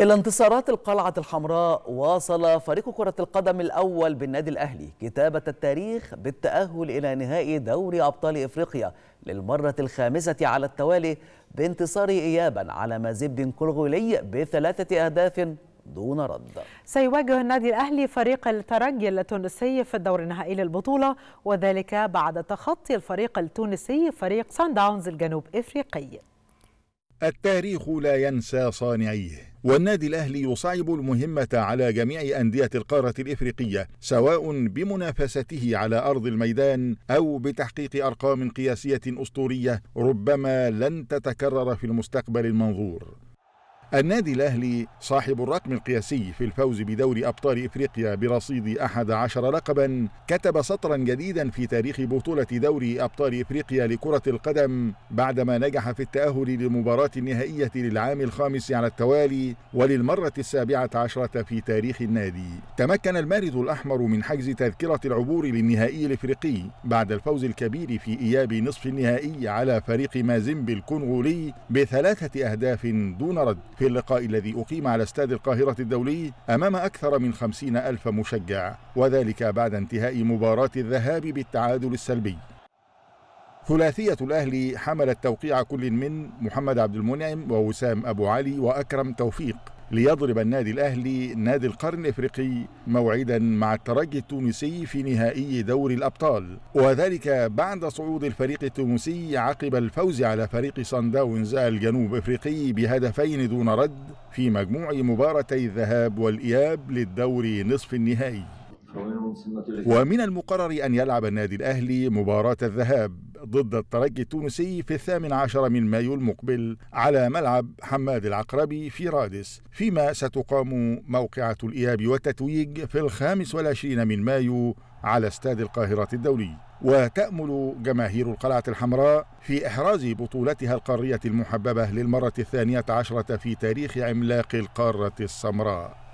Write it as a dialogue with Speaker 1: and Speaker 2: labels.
Speaker 1: إلى انتصارات القلعة الحمراء واصل فريق كرة القدم الأول بالنادي الأهلي كتابة التاريخ بالتأهل إلى نهائي دوري أبطال إفريقيا للمرة الخامسة على التوالي بانتصار إيابا على مازيبدين كولغولي بثلاثة أهداف دون رد
Speaker 2: سيواجه النادي الأهلي فريق الترجي التونسي في الدور النهائي للبطولة وذلك بعد تخطي الفريق التونسي فريق سان داونز الجنوب إفريقي
Speaker 3: التاريخ لا ينسى صانعيه والنادي الأهلي يصعب المهمة على جميع أندية القارة الإفريقية سواء بمنافسته على أرض الميدان أو بتحقيق أرقام قياسية أسطورية ربما لن تتكرر في المستقبل المنظور النادي الأهلي صاحب الرقم القياسي في الفوز بدوري أبطال إفريقيا برصيد أحد عشر لقبا كتب سطرا جديدا في تاريخ بطولة دوري أبطال إفريقيا لكرة القدم بعدما نجح في التأهل للمباراة النهائية للعام الخامس على التوالي وللمرة السابعة عشرة في تاريخ النادي تمكن المارد الأحمر من حجز تذكرة العبور للنهائي الإفريقي بعد الفوز الكبير في إياب نصف النهائي على فريق مازيمبي الكونغولي بثلاثة أهداف دون رد في اللقاء الذي أقيم على استاد القاهرة الدولي أمام أكثر من خمسين ألف مشجع وذلك بعد انتهاء مباراة الذهاب بالتعادل السلبي ثلاثية الأهلي حملت توقيع كل من محمد عبد المنعم ووسام أبو علي وأكرم توفيق ليضرب النادي الأهلي نادي القرن الإفريقي موعدا مع الترجي التونسي في نهائي دوري الأبطال وذلك بعد صعود الفريق التونسي عقب الفوز على فريق صن داونز الجنوب إفريقي بهدفين دون رد في مجموع مباراتي الذهاب والإياب للدوري نصف النهائي ومن المقرر أن يلعب النادي الأهلي مباراة الذهاب ضد الترجي التونسي في الثامن عشر من مايو المقبل على ملعب حماد العقربي في رادس فيما ستقام موقعة الإياب والتتويج في الخامس والعشرين من مايو على استاد القاهرة الدولي وتأمل جماهير القلعة الحمراء في إحراز بطولتها القارية المحببة للمرة الثانية عشرة في تاريخ عملاق القارة السمراء